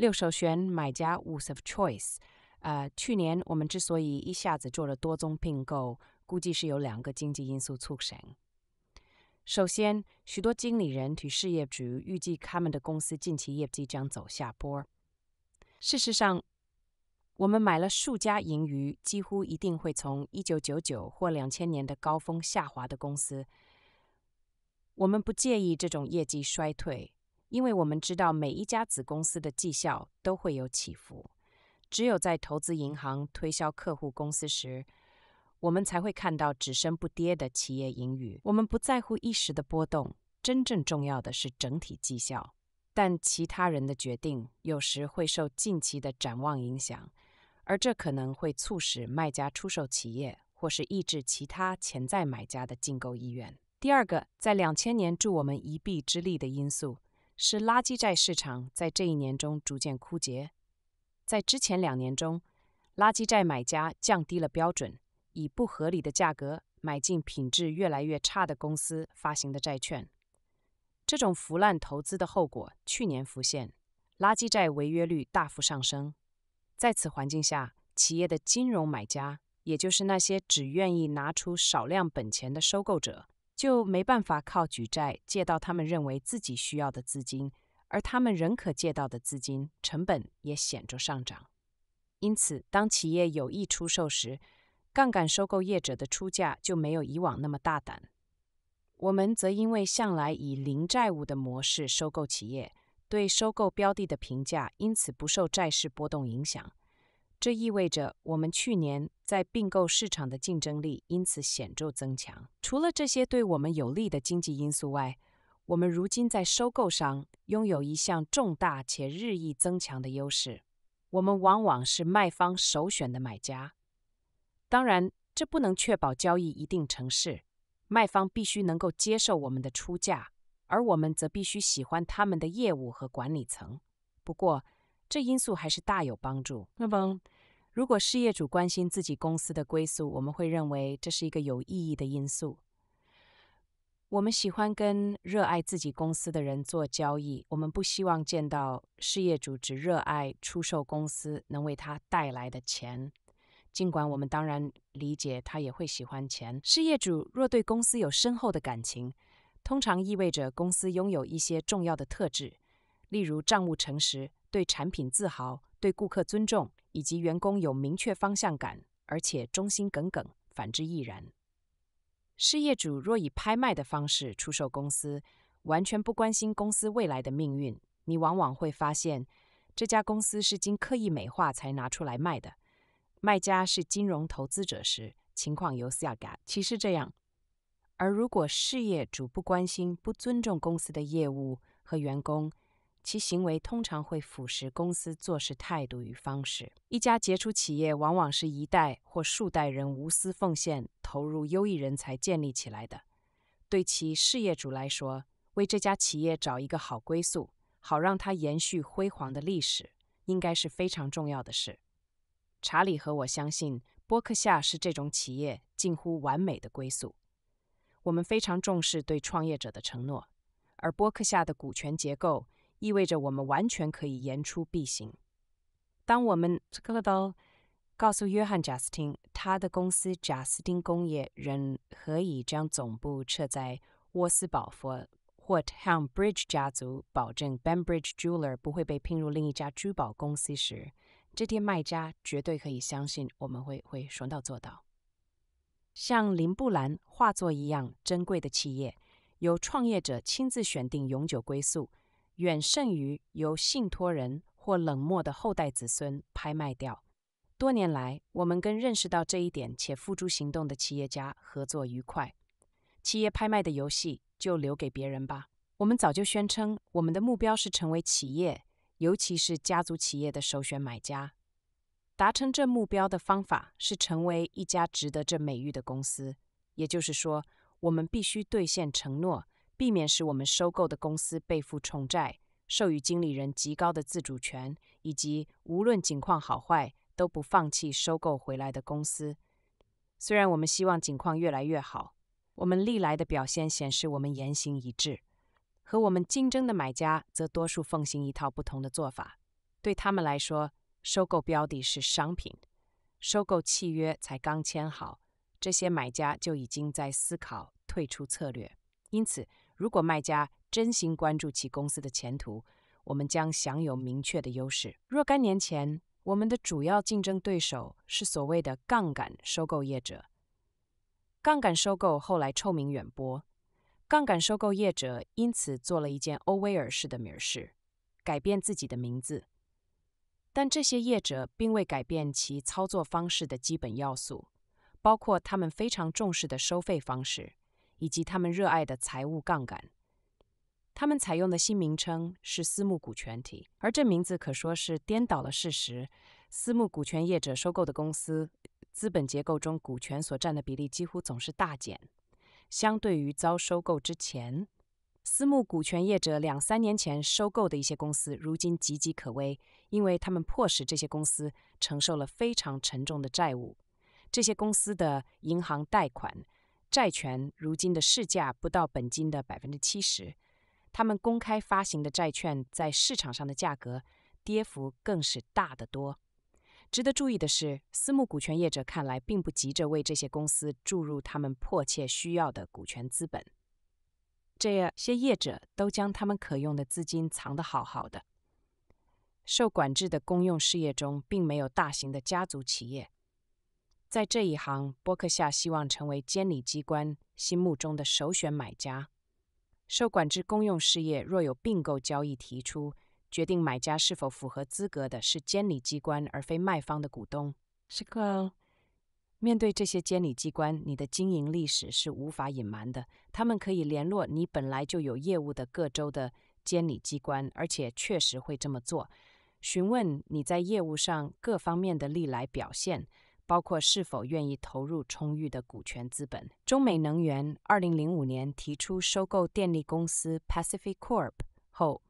六首选买家 （Woods of Choice）。呃，去年我们之所以一下子做了多宗并购，估计是有两个经济因素促成。首先，许多经理人与事业主预计他们的公司近期业绩将走下坡。事实上，我们买了数家盈余几乎一定会从1999或2000年的高峰下滑的公司。我们不介意这种业绩衰退。因为我们知道每一家子公司的绩效都会有起伏，只有在投资银行推销客户公司时，我们才会看到只升不跌的企业盈余。我们不在乎一时的波动，真正重要的是整体绩效。但其他人的决定有时会受近期的展望影响，而这可能会促使卖家出售企业，或是抑制其他潜在买家的竞购意愿。第二个，在两千年助我们一臂之力的因素。是垃圾债市场在这一年中逐渐枯竭。在之前两年中，垃圾债买家降低了标准，以不合理的价格买进品质越来越差的公司发行的债券。这种腐烂投资的后果，去年浮现：垃圾债违约率大幅上升。在此环境下，企业的金融买家，也就是那些只愿意拿出少量本钱的收购者。就没办法靠举债借到他们认为自己需要的资金，而他们仍可借到的资金成本也显著上涨。因此，当企业有意出售时，杠杆收购业者的出价就没有以往那么大胆。我们则因为向来以零债务的模式收购企业，对收购标的的评价因此不受债市波动影响。这意味着我们去年。在并购市场的竞争力因此显著增强。除了这些对我们有利的经济因素外，我们如今在收购上拥有一项重大且日益增强的优势：我们往往是卖方首选的买家。当然，这不能确保交易一定成事。卖方必须能够接受我们的出价，而我们则必须喜欢他们的业务和管理层。不过，这因素还是大有帮助。那帮。如果事业主关心自己公司的归宿，我们会认为这是一个有意义的因素。我们喜欢跟热爱自己公司的人做交易，我们不希望见到事业主只热爱出售公司能为他带来的钱。尽管我们当然理解他也会喜欢钱。事业主若对公司有深厚的感情，通常意味着公司拥有一些重要的特质，例如账务诚实。对产品自豪，对顾客尊重，以及员工有明确方向感，而且忠心耿耿。反之亦然。事业主若以拍卖的方式出售公司，完全不关心公司未来的命运，你往往会发现这家公司是经刻意美化才拿出来卖的。卖家是金融投资者时，情况有下：其实这样。而如果事业主不关心、不尊重公司的业务和员工，其行为通常会腐蚀公司做事态度与方式。一家杰出企业往往是一代或数代人无私奉献、投入优异人才建立起来的。对其事业主来说，为这家企业找一个好归宿，好让它延续辉煌的历史，应该是非常重要的事。查理和我相信，波克夏是这种企业近乎完美的归宿。我们非常重视对创业者的承诺，而波克夏的股权结构。意味着我们完全可以言出必行。当我们这个到告诉约翰·贾斯汀，他的公司贾斯汀工业人何以将总部设在沃斯堡或 Bridge 家族，保证 Benbridge Jeweler 不会被聘入另一家珠宝公司时，这天卖家绝对可以相信我们会会说到做到。像林布兰画作一样珍贵的企业，由创业者亲自选定永久归宿。远胜于由信托人或冷漠的后代子孙拍卖掉。多年来，我们跟认识到这一点且付诸行动的企业家合作愉快。企业拍卖的游戏就留给别人吧。我们早就宣称，我们的目标是成为企业，尤其是家族企业的首选买家。达成这目标的方法是成为一家值得这美誉的公司。也就是说，我们必须兑现承诺。避免使我们收购的公司背负重债，授予经理人极高的自主权，以及无论景况好坏都不放弃收购回来的公司。虽然我们希望景况越来越好，我们历来的表现显示我们言行一致。和我们竞争的买家则多数奉行一套不同的做法。对他们来说，收购标的是商品，收购契约才刚签好，这些买家就已经在思考退出策略。因此。如果卖家真心关注其公司的前途，我们将享有明确的优势。若干年前，我们的主要竞争对手是所谓的杠杆收购业者。杠杆收购后来臭名远播，杠杆收购业者因此做了一件欧威尔式的名事，改变自己的名字。但这些业者并未改变其操作方式的基本要素，包括他们非常重视的收费方式。以及他们热爱的财务杠杆，他们采用的新名称是私募股权体，而这名字可说是颠倒了事实。私募股权业者收购的公司，资本结构中股权所占的比例几乎总是大减。相对于遭收购之前，私募股权业者两三年前收购的一些公司，如今岌岌可危，因为他们迫使这些公司承受了非常沉重的债务，这些公司的银行贷款。债权如今的市价不到本金的百分之七十，他们公开发行的债券在市场上的价格跌幅更是大得多。值得注意的是，私募股权业者看来并不急着为这些公司注入他们迫切需要的股权资本，这些业者都将他们可用的资金藏得好好的。受管制的公用事业中，并没有大型的家族企业。在这一行，波克夏希望成为监理机关心目中的首选买家。受管制公用事业若有并购交易提出，决定买家是否符合资格的是监理机关，而非卖方的股东。是的。面对这些监理机关，你的经营历史是无法隐瞒的。他们可以联络你本来就有业务的各州的监理机关，而且确实会这么做，询问你在业务上各方面的历来表现。包括是否愿意投入充裕的股权资本。中美能源二零零五年提出收购电力公司 Pacific Corp 后，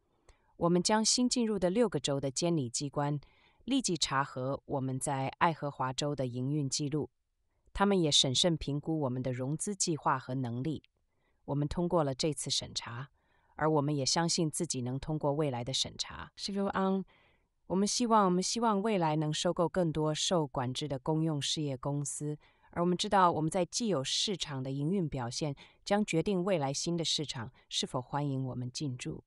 我们将新进入的六个州的监理机关立即查核我们在爱荷华州的营运记录。他们也审慎评估我们的融资计划和能力。我们通过了这次审查，而我们也相信自己能通过未来的审查。是不 on。我们希望，我们希望未来能收购更多受管制的公用事业公司，而我们知道，我们在既有市场的营运表现将决定未来新的市场是否欢迎我们进驻。